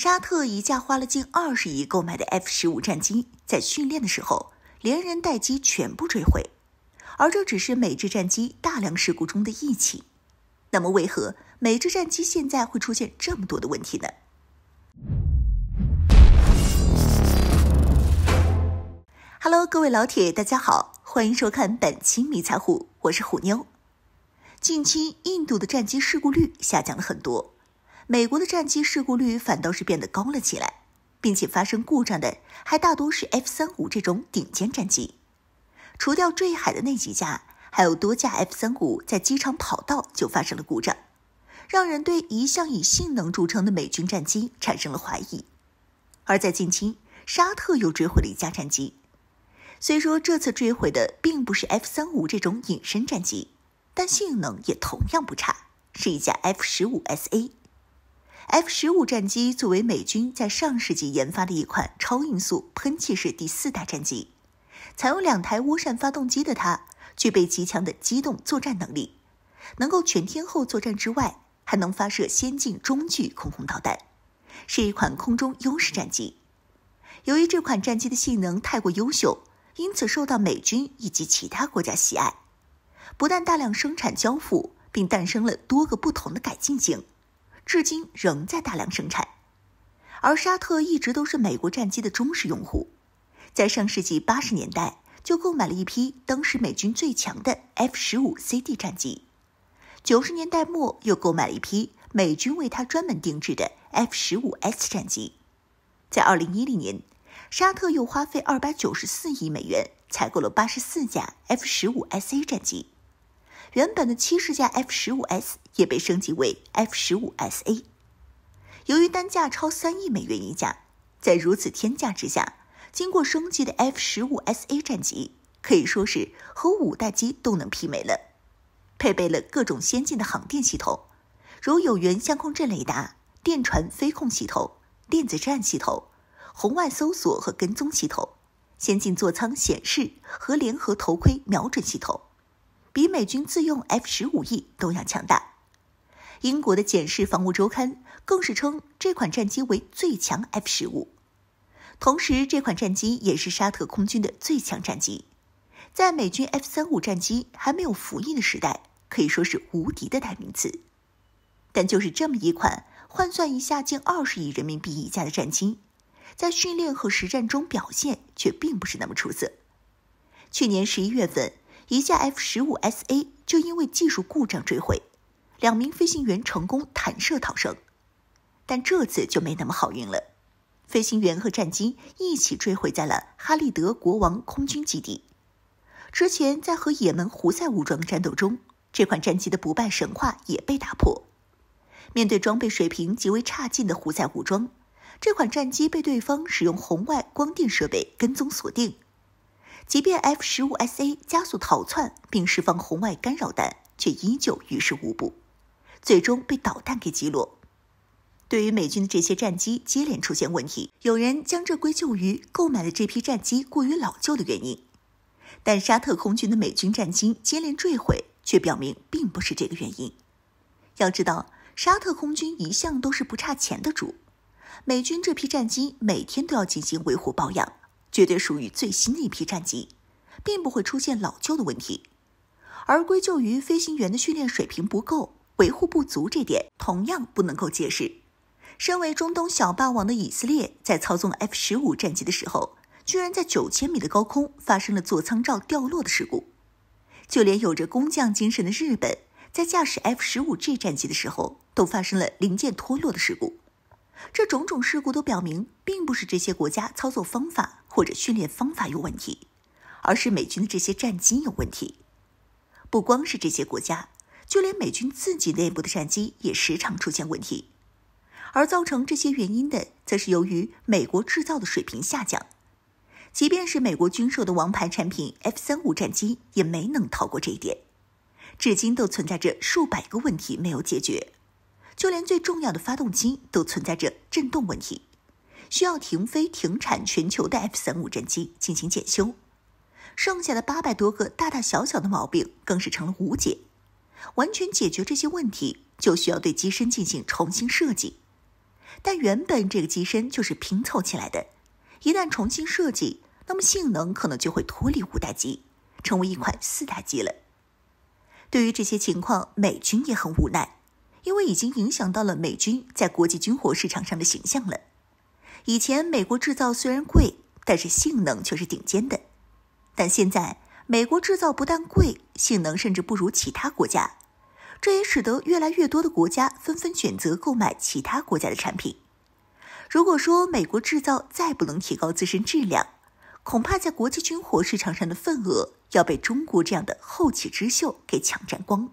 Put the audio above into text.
沙特一架花了近二十亿购买的 F 十五战机，在训练的时候连人带机全部坠毁，而这只是美制战机大量事故中的一起。那么，为何美制战机现在会出现这么多的问题呢？Hello，各位老铁，大家好，欢迎收看本期迷彩虎，我是虎妞。近期，印度的战机事故率下降了很多。美国的战机事故率反倒是变得高了起来，并且发生故障的还大多是 F 三五这种顶尖战机。除掉坠海的那几架，还有多架 F 三五在机场跑道就发生了故障，让人对一向以性能著称的美军战机产生了怀疑。而在近期，沙特又坠毁了一架战机，虽说这次坠毁的并不是 F 三五这种隐身战机，但性能也同样不差，是一架 F 十五 SA。F 十五战机作为美军在上世纪研发的一款超音速喷气式第四代战机，采用两台涡扇发动机的它，具备极强的机动作战能力，能够全天候作战之外，还能发射先进中距空空导弹，是一款空中优势战机。由于这款战机的性能太过优秀，因此受到美军以及其他国家喜爱，不但大量生产交付，并诞生了多个不同的改进型。至今仍在大量生产，而沙特一直都是美国战机的忠实用户，在上世纪八十年代就购买了一批当时美军最强的 F 十五 CD 战机，九十年代末又购买了一批美军为他专门定制的 F 十五 S 战机，在二零一零年，沙特又花费二百九十四亿美元采购了八十四架 F 十五 SA 战机，原本的七十架 F 十五 S。也被升级为 F 十五 SA，由于单价超三亿美元一架，在如此天价之下，经过升级的 F 十五 SA 战机可以说是和五代机都能媲美了。配备了各种先进的航电系统，如有源相控阵雷达、电传飞控系统、电子战系统、红外搜索和跟踪系统、先进座舱显示和联合头盔瞄准系统，比美军自用 F 十五 E 都要强大。英国的《简氏防务周刊》更是称这款战机为最强 F 十五，同时这款战机也是沙特空军的最强战机。在美军 F 三五战机还没有服役的时代，可以说是无敌的代名词。但就是这么一款换算一下近二十亿人民币一架的战机，在训练和实战中表现却并不是那么出色。去年十一月份，一架 F 十五 SA 就因为技术故障坠毁。两名飞行员成功弹射逃生，但这次就没那么好运了。飞行员和战机一起坠毁在了哈利德国王空军基地。之前在和也门胡塞武装的战斗中，这款战机的不败神话也被打破。面对装备水平极为差劲的胡塞武装，这款战机被对方使用红外光电设备跟踪锁定。即便 F-15SA 加速逃窜并释放红外干扰弹，却依旧于事无补。最终被导弹给击落。对于美军的这些战机接连出现问题，有人将这归咎于购买的这批战机过于老旧的原因，但沙特空军的美军战机接连坠毁却表明并不是这个原因。要知道，沙特空军一向都是不差钱的主，美军这批战机每天都要进行维护保养，绝对属于最新的一批战机，并不会出现老旧的问题。而归咎于飞行员的训练水平不够。维护不足这点同样不能够解释。身为中东小霸王的以色列，在操纵 F 十五战机的时候，居然在九千米的高空发生了座舱罩掉落的事故。就连有着工匠精神的日本，在驾驶 F 十五 G 战机的时候，都发生了零件脱落的事故。这种种事故都表明，并不是这些国家操作方法或者训练方法有问题，而是美军的这些战机有问题。不光是这些国家。就连美军自己内部的战机也时常出现问题，而造成这些原因的，则是由于美国制造的水平下降。即便是美国军售的王牌产品 F 三五战机，也没能逃过这一点，至今都存在着数百个问题没有解决。就连最重要的发动机都存在着震动问题，需要停飞停产全球的 F 三五战机进行检修。剩下的八百多个大大小小的毛病，更是成了无解。完全解决这些问题，就需要对机身进行重新设计。但原本这个机身就是拼凑起来的，一旦重新设计，那么性能可能就会脱离五代机，成为一款四代机了。对于这些情况，美军也很无奈，因为已经影响到了美军在国际军火市场上的形象了。以前美国制造虽然贵，但是性能却是顶尖的，但现在。美国制造不但贵，性能甚至不如其他国家，这也使得越来越多的国家纷纷选择购买其他国家的产品。如果说美国制造再不能提高自身质量，恐怕在国际军火市场上的份额要被中国这样的后起之秀给抢占光。